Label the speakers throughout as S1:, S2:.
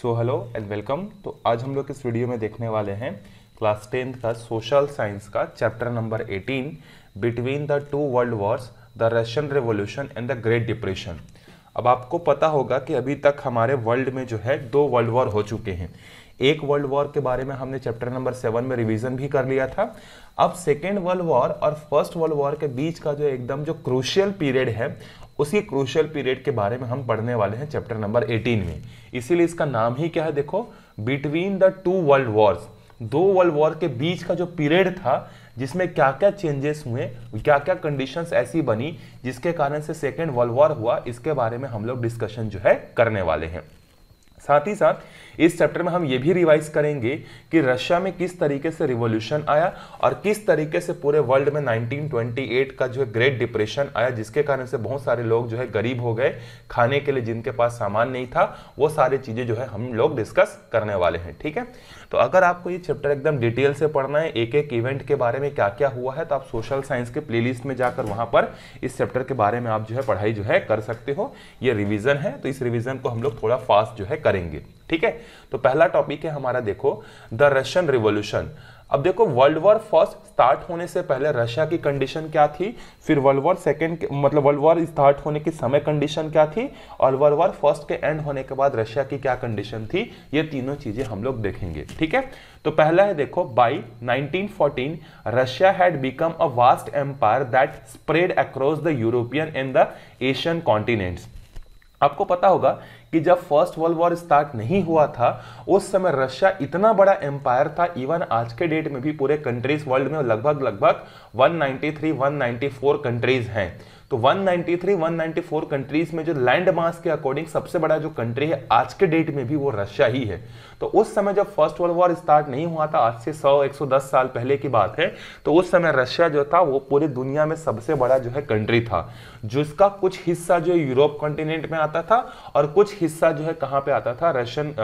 S1: So hello and welcome तो आज हम लोग इस वीडियो में देखने वाले हैं क्लास टेंथ का सोशल साइंस का chapter number 18 between the two world wars the Russian revolution and the great depression अब आपको पता होगा कि अभी तक हमारे वर्ल्ड में जो है दो वर्ल्ड वॉर हो चुके हैं एक वर्ल्ड वॉर के बारे में हमने चैप्टर नंबर सेवन में रिवीजन भी कर लिया था अब सेकेंड वर्ल्ड वॉर और फर्स्ट वर्ल्ड वॉर के बीच का जो एकदम जो क्रूशियल पीरियड है उसी क्रूशियल पीरियड के बारे में हम पढ़ने वाले हैं चैप्टर नंबर एटीन में इसीलिए इसका नाम ही क्या है देखो between the two world wars दो वर्ल्ड वॉर के बीच का जो पीरियड था जिसमें क्या क्या चेंजेस हुए क्या क्या कंडीशंस ऐसी बनी जिसके कारण से सेकेंड वर्ल्ड वॉर हुआ इसके बारे में हम लोग डिस्कशन जो है करने वाले हैं साथ ही साथ इस चैप्टर में हम ये भी रिवाइज करेंगे कि रशिया में किस तरीके से रिवोल्यूशन आया और किस तरीके से पूरे वर्ल्ड में 1928 का जो है ग्रेट डिप्रेशन आया जिसके कारण से बहुत सारे लोग जो है गरीब हो गए खाने के लिए जिनके पास सामान नहीं था वो सारी चीज़ें जो है हम लोग डिस्कस करने वाले हैं ठीक है तो अगर आपको ये चैप्टर एकदम डिटेल से पढ़ना है एक एक इवेंट के बारे में क्या क्या हुआ है तो आप सोशल साइंस के प्ले में जाकर वहाँ पर इस चैप्टर के बारे में आप जो है पढ़ाई जो है कर सकते हो ये रिविज़न है तो इस रिविज़न को हम लोग थोड़ा फास्ट जो है करेंगे ठीक है तो पहला टॉपिक है हमारा देखो द रशियन रिवोल्यूशन अब देखो वर्ल्ड वॉर फर्स्ट स्टार्ट होने से पहले रशिया की कंडीशन क्या थी फिर वर्ल्ड वॉर सेकेंड मतलब वर्ल्ड वॉर स्टार्ट होने के समय कंडीशन क्या थी और वर्ल्ड वॉर फर्स्ट के एंड होने के बाद रशिया की क्या कंडीशन थी ये तीनों चीजें हम लोग देखेंगे ठीक है तो पहला है देखो by 1914 Russia had become a vast empire that spread across the European and the Asian continents आपको पता होगा कि जब फर्स्ट वर्ल्ड वॉर स्टार्ट नहीं हुआ था उस समय रशिया इतना बड़ा एम्पायर था इवन आज के डेट में भी पूरे कंट्रीज वर्ल्ड में लगभग लगभग 193 194 कंट्रीज हैं तो 193 194 कंट्रीज में जो लैंड मास के अकॉर्डिंग सबसे बड़ा जो कंट्री है आज के डेट में भी वो रशिया ही है तो उस समय जब फर्स्ट वर्ल्ड वॉर स्टार्ट नहीं हुआ था आज से 100 110 साल पहले की बात है तो उस समय रशिया जो था वो पूरी दुनिया में सबसे बड़ा जो है कंट्री था जिसका कुछ हिस्सा जो यूरोप कॉन्टिनेंट में आता था और कुछ हिस्सा जो है कहाँ पे आता था रशियन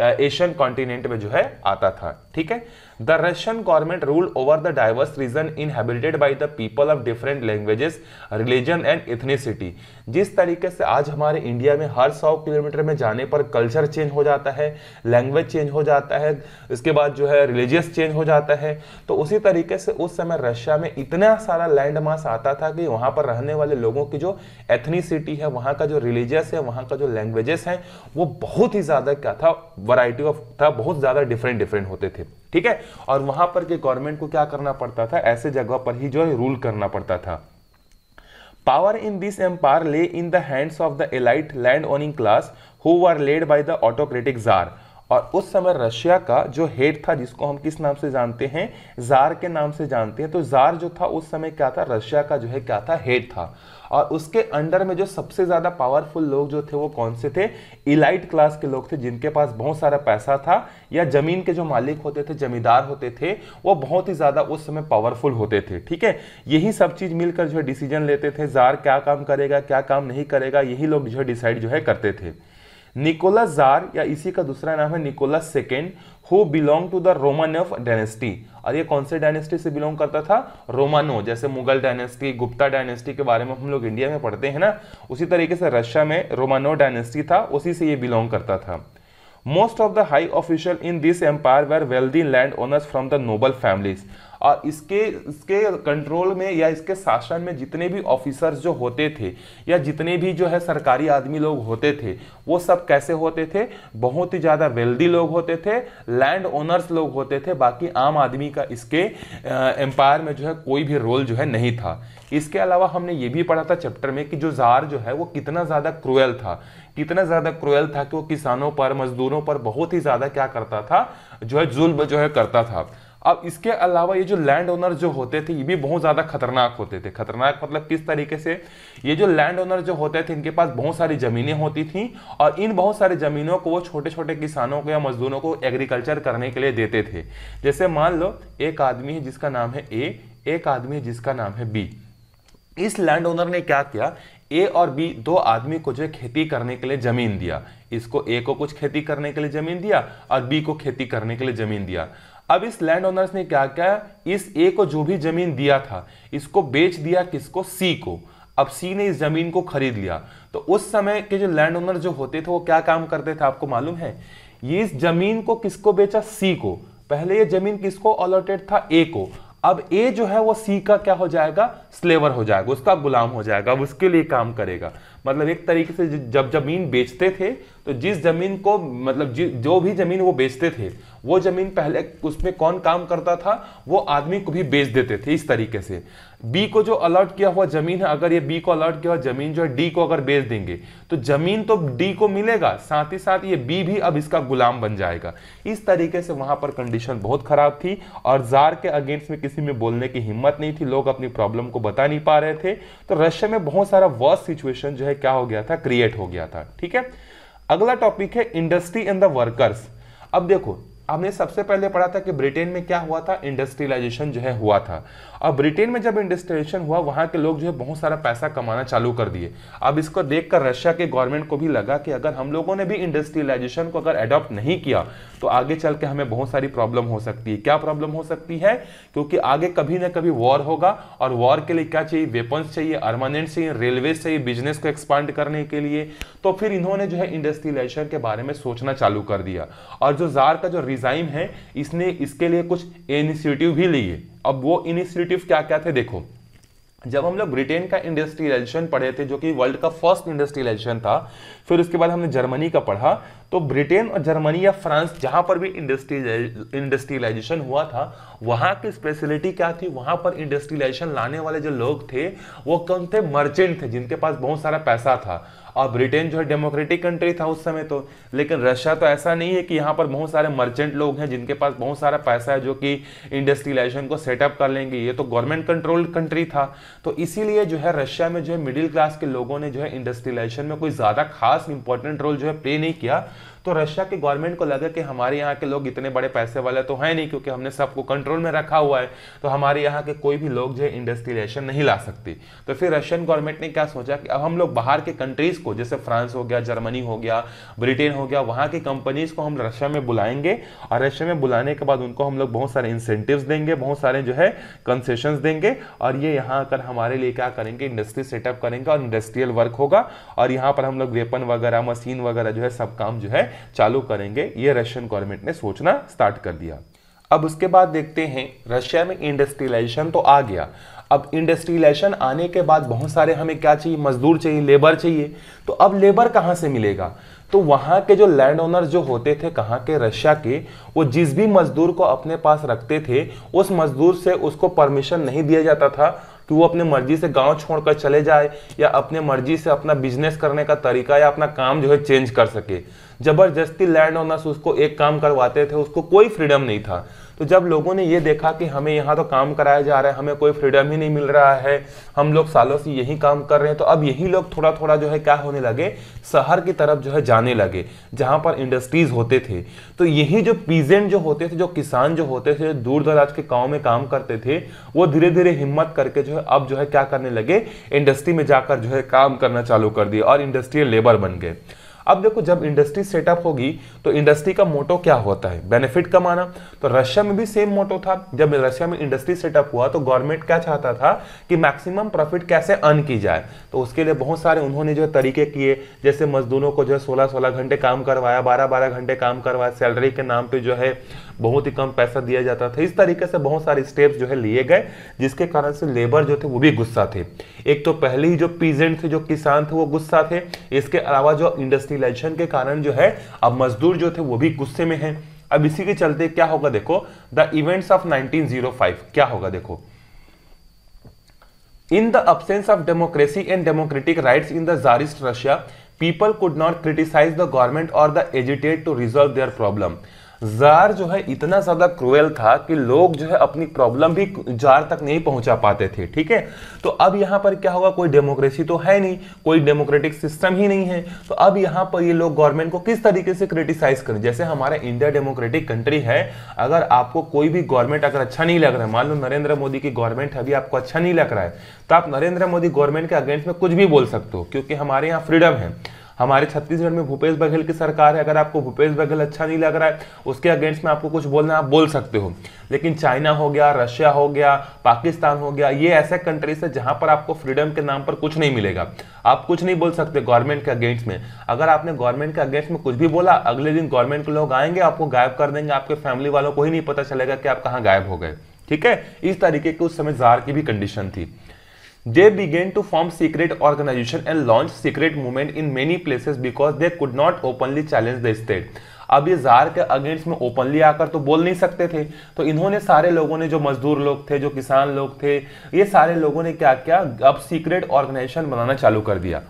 S1: एशियन कॉन्टिनेंट में जो है आता था ठीक है the Russian government rule over the diverse region inhabited by the people of different languages release religion and ethnicity जिस तरीके से आज हमारे इंडिया में हर सौ किलोमीटर में जाने पर कल्चर चेंज हो जाता है लैंग्वेज चेंज हो जाता है इसके बाद जो है रिलीजियस चेंज हो जाता है तो उसी तरीके से उस समय रशिया में इतना सारा लैंड मास आता था कि वहाँ पर रहने वाले लोगों की जो एथनीसिटी है वहाँ का जो रिलीजियस है वहाँ का जो लैंग्वेजेस हैं वो बहुत ही ज़्यादा क्या था वराइटी ऑफ था बहुत ज़्यादा डिफरेंट डिफरेंट होते थे ठीक है और वहाँ पर के गवर्नमेंट को क्या करना पड़ता था ऐसे जगह पर ही जो है रूल करना पड़ता था Power in this empire lay in the hands of the elite land-owning class who were led by the autocratic czar और उस समय रशिया का जो हेड था जिसको हम किस नाम से जानते हैं जार के नाम से जानते हैं तो जार जो था उस समय क्या था रशिया का जो है क्या था हेड था और उसके अंडर में जो सबसे ज़्यादा पावरफुल लोग जो थे वो कौन से थे इलाइट क्लास के लोग थे जिनके पास बहुत सारा पैसा था या ज़मीन के जो मालिक होते थे जमींदार होते थे वो बहुत ही ज़्यादा उस समय पावरफुल होते थे ठीक है यही सब चीज़ मिलकर जो है डिसीजन लेते थे जार क्या काम करेगा क्या काम नहीं करेगा यही लोग जो है डिसाइड जो है करते थे निकोलस जार या इसी का दूसरा नाम है Nicholas second who belong to the Romanov dynasty और ये कौन से डायनेस्टी से बिलोंग करता था रोमानो जैसे मुगल डायनेस्टी गुप्ता डायनेस्टी के बारे में हम लोग इंडिया में पढ़ते हैं ना उसी तरीके से रशिया में रोमानो डायनेस्टी था उसी से ये बिलोंग करता था most of the high official in this empire were wealthy land owners from the noble families और इसके इसके कंट्रोल में या इसके शासन में जितने भी ऑफिसर्स जो होते थे या जितने भी जो है सरकारी आदमी लोग होते थे वो सब कैसे होते थे बहुत ही ज़्यादा वेल्दी लोग होते थे लैंड ओनर्स लोग होते थे बाकी आम आदमी का इसके एम्पायर में जो है कोई भी रोल जो है नहीं था इसके अलावा हमने ये भी पढ़ा था चैप्टर में कि जो जार जो है वो कितना ज़्यादा क्रूएल था कितना ज़्यादा क्रूएल था कि वो किसानों पर मजदूरों पर बहुत ही ज़्यादा क्या करता था जो है जुल्म जो है करता था अब इसके अलावा ये जो लैंड ओनर जो होते थे ये भी बहुत ज़्यादा खतरनाक होते थे खतरनाक मतलब किस तरीके से ये जो लैंड ओनर जो होते थे इनके पास बहुत सारी ज़मीनें होती थी और इन बहुत सारी ज़मीनों को वो छोटे छोटे किसानों को या मजदूरों को एग्रीकल्चर करने के लिए देते थे जैसे मान लो एक आदमी है जिसका नाम है ए एक आदमी है जिसका नाम है बी इस लैंड ओनर ने क्या किया ए और बी दो आदमी को जो खेती करने के लिए ज़मीन दिया इसको ए को कुछ खेती करने के लिए ज़मीन दिया और बी को खेती करने के लिए ज़मीन दिया अब इस लैंड ओनर्स ने क्या किया इस ए को जो भी जमीन दिया था इसको बेच दिया किसको सी को अब सी ने इस जमीन को खरीद लिया तो उस समय के जो लैंड ओनर जो होते थे वो क्या काम करते थे आपको मालूम है ये इस जमीन को किसको बेचा सी को पहले ये जमीन किसको अलॉटेड था ए को अब ए जो है वो सी का क्या हो जाएगा स्लेवर हो जाएगा उसका गुलाम हो जाएगा उसके लिए काम करेगा मतलब एक तरीके से जब जमीन बेचते थे तो जिस जमीन को मतलब जो भी जमीन वो बेचते थे वो जमीन पहले उसमें कौन काम करता था वो आदमी को भी बेच देते थे इस तरीके से बी को जो अलर्ट किया हुआ जमीन है अगर ये बी को अलर्ट किया हुआ जमीन जो है डी को अगर बेच देंगे तो जमीन तो डी को मिलेगा साथ ही साथ ये बी भी अब इसका गुलाम बन जाएगा इस तरीके से वहां पर कंडीशन बहुत खराब थी और जार के अगेंस्ट में किसी में बोलने की हिम्मत नहीं थी लोग अपनी प्रॉब्लम को बता नहीं पा रहे थे तो रशिया में बहुत सारा वर्स सिचुएशन जो है क्या हो गया था क्रिएट हो गया था ठीक है अगला टॉपिक है इंडस्ट्री एंड द वर्कर्स अब देखो हमने सबसे पहले पढ़ा था कि ब्रिटेन में क्या हुआ था इंडस्ट्रियलाइजेशन जो है हुआ था अब ब्रिटेन में जब इंडस्ट्रेशन हुआ वहाँ के लोग जो है बहुत सारा पैसा कमाना चालू कर दिए अब इसको देखकर रशिया के गवर्नमेंट को भी लगा कि अगर हम लोगों ने भी इंडस्ट्रियलाइजेशन को अगर एडॉप्ट नहीं किया तो आगे चल के हमें बहुत सारी प्रॉब्लम हो सकती है क्या प्रॉब्लम हो सकती है क्योंकि आगे कभी ना कभी वॉर होगा और वॉर के लिए क्या चाहिए वेपन्स चाहिए अर्मानेंट चाहिए रेलवे चाहिए बिजनेस को एक्सपांड करने के लिए तो फिर इन्होंने जो है इंडस्ट्रियलाइजेशन के बारे में सोचना चालू कर दिया और जो जार का जो रिजाइम है इसने इसके लिए कुछ इनिशिएटिव भी लिए अब वो इनिशिएटिव क्या क्या थे देखो जब हम लोग ब्रिटेन का इंडस्ट्रियलाइजेशन पढ़े थे जो कि वर्ल्ड का फर्स्ट इंडस्ट्रियलाइजेशन था फिर उसके बाद हमने जर्मनी का पढ़ा तो ब्रिटेन और जर्मनी या फ्रांस जहां पर भी इंडस्ट्रियलाइजेशन हुआ था वहां की स्पेशलिटी क्या थी वहां पर इंडस्ट्रियलाइजेशन लाने वाले जो लोग थे वो कौन थे मर्चेंट थे जिनके पास बहुत सारा पैसा था और ब्रिटेन जो है डेमोक्रेटिक कंट्री था उस समय तो लेकिन रशिया तो ऐसा नहीं है कि यहाँ पर बहुत सारे मर्चेंट लोग हैं जिनके पास बहुत सारा पैसा है जो कि इंडस्ट्रियलाइजेशन को सेटअप कर लेंगे ये तो गवर्नमेंट कंट्रोल्ड कंट्री था तो इसीलिए जो है रशिया में जो है मिडिल क्लास के लोगों ने जो है इंडस्ट्रियलाइजेशन में कोई ज़्यादा खास इंपॉर्टेंट रोल जो है प्ले नहीं किया तो रशिया के गवर्नमेंट को लगे कि हमारे यहाँ के लोग इतने बड़े पैसे वाले तो हैं नहीं क्योंकि हमने सबको कंट्रोल में रखा हुआ है तो हमारे यहाँ के कोई भी लोग जो है इंडस्ट्रियलाइजेशन नहीं ला सकती तो फिर रशियन गवर्नमेंट ने क्या सोचा कि अब हम लोग बाहर के कंट्रीज को जैसे फ्रांस हो गया जर्मनी हो गया ब्रिटेन हो गया वहाँ की कंपनीज को हम रशिया में बुलाएंगे और रशिया में बुलाने के बाद उनको हम लोग बहुत सारे इंसेंटिव देंगे बहुत सारे जो है कंसेशन देंगे और ये यहाँ आकर हमारे लिए क्या करेंगे इंडस्ट्री सेटअप करेंगे और इंडस्ट्रियल वर्क होगा और यहाँ पर हम लोग वेपन वगैरह मशीन वगैरह जो है सब काम जो है चालू करेंगे ये रशियन गवर्नमेंट ने सोचना स्टार्ट कर दिया अब उसके बाद देखते हैं रशिया में इंडस्ट्रियलाइजेशन तो आ गया अब इंडस्ट्रियलाइजेशन आने के बाद बहुत सारे हमें क्या चाहिए मजदूर चाहिए लेबर चाहिए तो अब लेबर कहाँ से मिलेगा तो वहाँ के जो लैंड ओनर जो होते थे कहाँ के रशिया के वो जिस भी मजदूर को अपने पास रखते थे उस मजदूर से उसको परमिशन नहीं दिया जाता था कि वो अपने मर्जी से गांव छोड़कर चले जाए या अपने मर्जी से अपना बिजनेस करने का तरीका या अपना काम जो है चेंज कर सके जबरदस्ती लैंड ओनर्स उसको एक काम करवाते थे उसको कोई फ्रीडम नहीं था तो जब लोगों ने ये देखा कि हमें यहाँ तो काम कराया जा रहा है हमें कोई फ्रीडम ही नहीं मिल रहा है हम लोग सालों से यही काम कर रहे हैं तो अब यही लोग थोड़ा थोड़ा जो है क्या होने लगे शहर की तरफ जो है जाने लगे जहाँ पर इंडस्ट्रीज होते थे तो यही जो पीजेंट जो होते थे जो किसान जो होते थे दूर दराज के गाँव में काम करते थे वो धीरे धीरे हिम्मत करके जो है अब जो है क्या करने लगे इंडस्ट्री में जाकर जो है काम करना चालू कर दिया और इंडस्ट्रियल लेबर बन गए अब देखो जब इंडस्ट्री सेटअप होगी तो इंडस्ट्री का मोटो क्या होता है बेनिफिट कमाना तो रशिया में भी सेम मोटो था जब रशिया में इंडस्ट्री सेटअप हुआ तो गवर्नमेंट क्या चाहता था कि मैक्सिमम प्रॉफिट कैसे अर्न की जाए तो उसके लिए बहुत सारे उन्होंने जो है तरीके किए जैसे मजदूरों को जो है सोलह सोलह घंटे काम करवाया बारह बारह घंटे काम करवाया सैलरी के नाम पर जो है बहुत ही कम पैसा दिया जाता था इस तरीके से बहुत सारे स्टेप्स जो है लिए गए जिसके कारण से लेबर जो थे वो भी गुस्सा थे एक तो पहले ही जो पीजेंट थे जो किसान थे वो गुस्सा थे इसके अलावा जो इंडस्ट्री इस इलेक्शन के कारण जो है अब मजदूर जो थे वो भी गुस्से में हैं अब इसी के चलते क्या होगा देखो द इवेंट्स ऑफ 1905 क्या होगा देखो in the absence of democracy and democratic rights in the tsarist Russia people could not criticise the government और the agitate to resolve their problem tsar जो है इतना ज्यादा क्रूएल था कि लोग जो है अपनी प्रॉब्लम भी जार तक नहीं पहुंचा पाते थे ठीक है तो अब यहाँ पर क्या होगा कोई डेमोक्रेसी तो है नहीं कोई डेमोक्रेटिक सिस्टम ही नहीं है तो अब यहाँ पर ये लोग गवर्नमेंट को किस तरीके से क्रिटिसाइज करें जैसे हमारा इंडिया डेमोक्रेटिक कंट्री है अगर आपको कोई भी गवर्नमेंट अगर अच्छा नहीं लग रहा है मान लो नरेंद्र मोदी की गवर्नमेंट अभी आपको अच्छा नहीं लग रहा है तो आप नरेंद्र मोदी गवर्नमेंट के अगेंस्ट में कुछ भी बोल सकते हो क्योंकि हमारे यहाँ फ्रीडम है हमारे छत्तीसगढ़ में भूपेश बघेल की सरकार है अगर आपको भूपेश बघेल अच्छा नहीं लग रहा है उसके अगेंस्ट में आपको कुछ बोलना आप बोल सकते हो लेकिन चाइना हो गया रशिया हो गया पाकिस्तान हो गया ये ऐसे कंट्रीज है जहां पर आपको फ्रीडम के नाम पर कुछ नहीं मिलेगा आप कुछ नहीं बोल सकते गवर्नमेंट के अगेंस्ट में अगर आपने गवर्नमेंट के अगेंस्ट में कुछ भी बोला अगले दिन गवर्नमेंट के लोग आएंगे आपको गायब कर देंगे आपके फैमिली वालों को ही नहीं पता चलेगा कि आप कहाँ गायब हो गए ठीक है इस तरीके की उस समय जार की भी कंडीशन थी They began to form secret organization and launch secret movement in many places because they could not openly challenge the state. अब ये जार के अगेंस्ट में ओपनली आकर तो बोल नहीं सकते थे तो इन्होंने सारे लोगों ने जो मजदूर लोग थे जो किसान लोग थे ये सारे लोगों ने क्या क्या अब सीक्रेट ऑर्गेनाइजेशन बनाना चालू कर दिया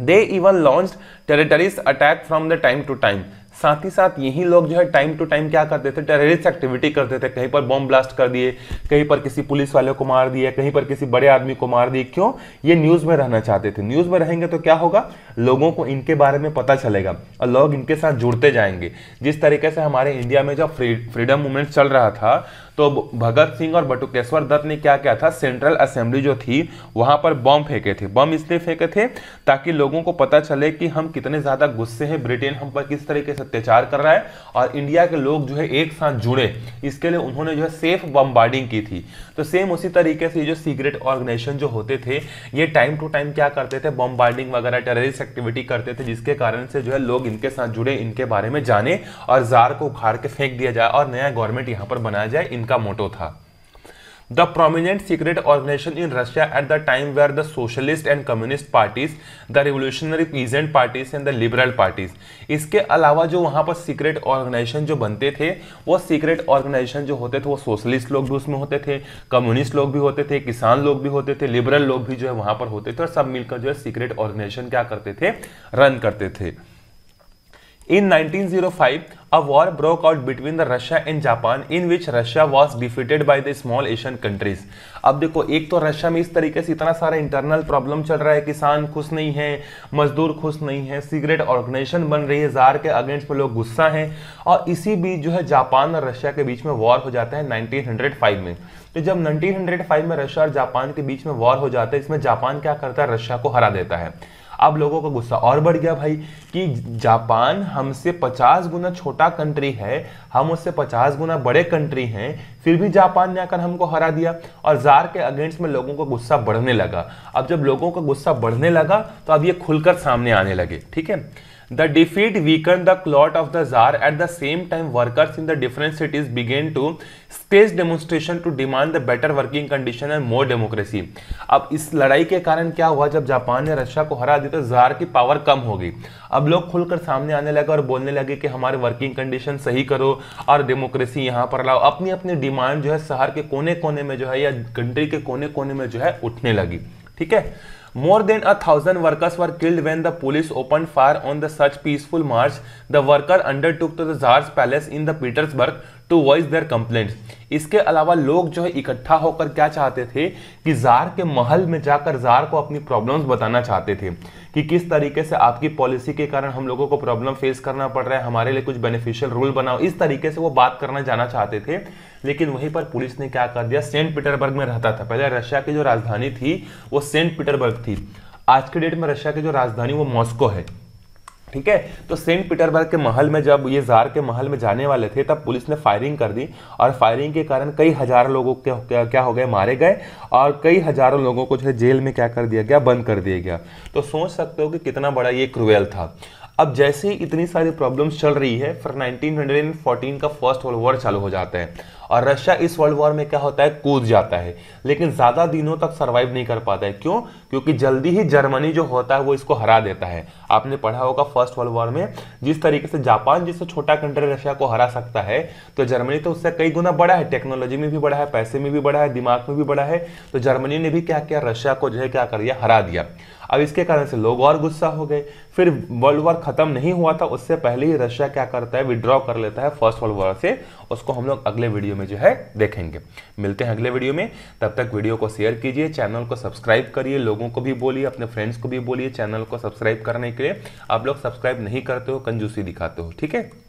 S1: they even launch territories attack from the time to time साथ ही साथ यही लोग जो है टाइम टू टाइम क्या करते थे टेररिस्ट एक्टिविटी करते थे कहीं पर बॉम्ब ब्लास्ट कर दिए कहीं पर किसी पुलिस वाले को मार दिया कहीं पर किसी बड़े आदमी को मार दिए क्यों ये न्यूज़ में रहना चाहते थे न्यूज़ में रहेंगे तो क्या होगा लोगों को इनके बारे में पता चलेगा और लोग इनके साथ जुड़ते जाएंगे जिस तरीके से हमारे इंडिया में फ्री फ्रीडम मूवमेंट चल रहा था तो भगत सिंह और बटुकेश्वर दत्त ने क्या किया था सेंट्रल असेंबली जो थी वहां पर बम फेंके थे बम इसलिए फेंके थे ताकि लोगों को पता चले कि हम कितने ज़्यादा गुस्से हैं ब्रिटेन हम पर किस तरीके से अत्याचार कर रहा है और इंडिया के लोग जो है एक साथ जुड़े इसके लिए उन्होंने जो है सेफ बम्बार्डिंग की थी तो सेम उसी तरीके से जो सीक्रेट ऑर्गेनाइजेशन जो होते थे ये टाइम टू टाइम क्या करते थे बम्बार्डिंग वगैरह टेररिस्ट एक्टिविटी करते थे जिसके कारण से जो है लोग इनके साथ जुड़े इनके बारे में जाने और जार को उखाड़ के फेंक दिया जाए और नया गवर्नमेंट यहाँ पर बनाया जाए इनका इनका मोटो था the prominent secret organisation in Russia at the time were the socialist and communist parties the revolutionary peasant parties and the liberal parties इसके अलावा जो वहाँ पर सीक्रेट ऑर्गेनाइजेशन जो बनते थे वो सीक्रेट ऑर्गेनाइजेशन जो होते थे वो सोशलिस्ट लोग भी उसमें होते थे कम्युनिस्ट लोग भी होते थे किसान लोग भी होते थे लिबरल लोग भी जो है वहाँ पर होते थे और सब मिलकर जो है सीक्रेट ऑर्गेनाइजेशन क्या करते थे रन करते थे In 1905, a war broke out between the Russia and Japan in which Russia was defeated by the small Asian countries. अब देखो एक तो रशिया में इस तरीके से इतना सारा इंटरनल प्रॉब्लम चल रहा है किसान खुश नहीं है मजदूर खुश नहीं है सीक्रेट ऑर्गेनाइजेशन बन रही है जार के अगेंस्ट में लोग गुस्सा हैं और इसी बीच जो है जापान और रशिया के बीच में वॉर हो जाता है 1905 में तो जब 1905 में रशिया और जापान के बीच में वॉर हो जाता है इसमें जापान क्या करता है रशिया को हरा देता है अब लोगों का गुस्सा और बढ़ गया भाई कि जापान हमसे 50 गुना छोटा कंट्री है हम उससे 50 गुना बड़े कंट्री हैं फिर भी जापान ने आकर हमको हरा दिया और जार के अगेंस्ट में लोगों का गुस्सा बढ़ने लगा अब जब लोगों का गुस्सा बढ़ने लगा तो अब ये खुलकर सामने आने लगे ठीक है The defeat weakened the clout of the czar. At the same time, workers in the different cities began to stage demonstration to demand the better working condition and more democracy. अब इस लड़ाई के कारण क्या हुआ जब जापान ने Russia को हरा दिया तो जार की पावर कम हो गई अब लोग खुलकर सामने आने लगे और बोलने लगे कि हमारे वर्किंग कंडीशन सही करो और डेमोक्रेसी यहाँ पर लाओ अपनी अपनी डिमांड जो है शहर के कोने कोने में जो है या कंट्री के कोने कोने में जो है उठने लगी ठीक है more than a thousand workers were killed when the police open fire on the such peaceful march the worker undertook to tsar's palace in the Petersburg to voice their complaint इसके अलावा लोग जो है इकट्ठा होकर क्या चाहते थे कि जार के महल में जाकर जार को अपनी प्रॉब्लम्स बताना चाहते थे कि किस तरीके से आपकी पॉलिसी के कारण हम लोगों को प्रॉब्लम फेस करना पड़ रहा है हमारे लिए कुछ बेनिफिशियल रूल बनाओ इस तरीके से वो बात करना जाना चाहते थे लेकिन वहीं पर पुलिस ने क्या कर दिया सेंट पीटरबर्ग में रहता था पहले रशिया की जो राजधानी थी वो सेंट पीटरबर्ग थी आज के डेट में रशिया की जो राजधानी वो मॉस्को है ठीक है तो सेंट पीटरबर्ग के महल में जब ये जार के महल में जाने वाले थे तब पुलिस ने फायरिंग कर दी और फायरिंग के कारण कई हजार लोगों के क्या, क्या हो गए मारे गए और कई हजारों लोगों को जो है जेल में क्या कर दिया गया बंद कर दिया गया तो सोच सकते हो कि कितना बड़ा ये क्रुवेल था अब जैसे ही इतनी सारी प्रॉब्लम्स चल रही है फिर 1914 का फर्स्ट वर्ल्ड वॉर चालू हो जाता है और रशिया इस वर्ल्ड वॉर में क्या होता है कूद जाता है लेकिन ज़्यादा दिनों तक सर्वाइव नहीं कर पाता है क्यों क्योंकि जल्दी ही जर्मनी जो होता है वो इसको हरा देता है आपने पढ़ा होगा फर्स्ट वर्ल्ड वॉर में जिस तरीके से जापान जिससे छोटा कंट्री रशिया को हरा सकता है तो जर्मनी तो उससे कई गुना बड़ा है टेक्नोलॉजी में भी बड़ा है पैसे में भी बड़ा है दिमाग में भी बड़ा है तो जर्मनी ने भी क्या किया रशिया को जो है क्या कर दिया हरा दिया अब इसके कारण से लोग और गुस्सा हो गए फिर वर्ल्ड वॉर खत्म नहीं हुआ था उससे पहले ही रशिया क्या करता है विड्रॉ कर लेता है फर्स्ट वर्ल्ड वॉर से उसको हम लोग अगले वीडियो में जो है देखेंगे मिलते हैं अगले वीडियो में तब तक वीडियो को शेयर कीजिए चैनल को सब्सक्राइब करिए लोगों को भी बोलिए अपने फ्रेंड्स को भी बोलिए चैनल को सब्सक्राइब करने के लिए आप लोग सब्सक्राइब नहीं करते हो कंजूसी दिखाते हो ठीक है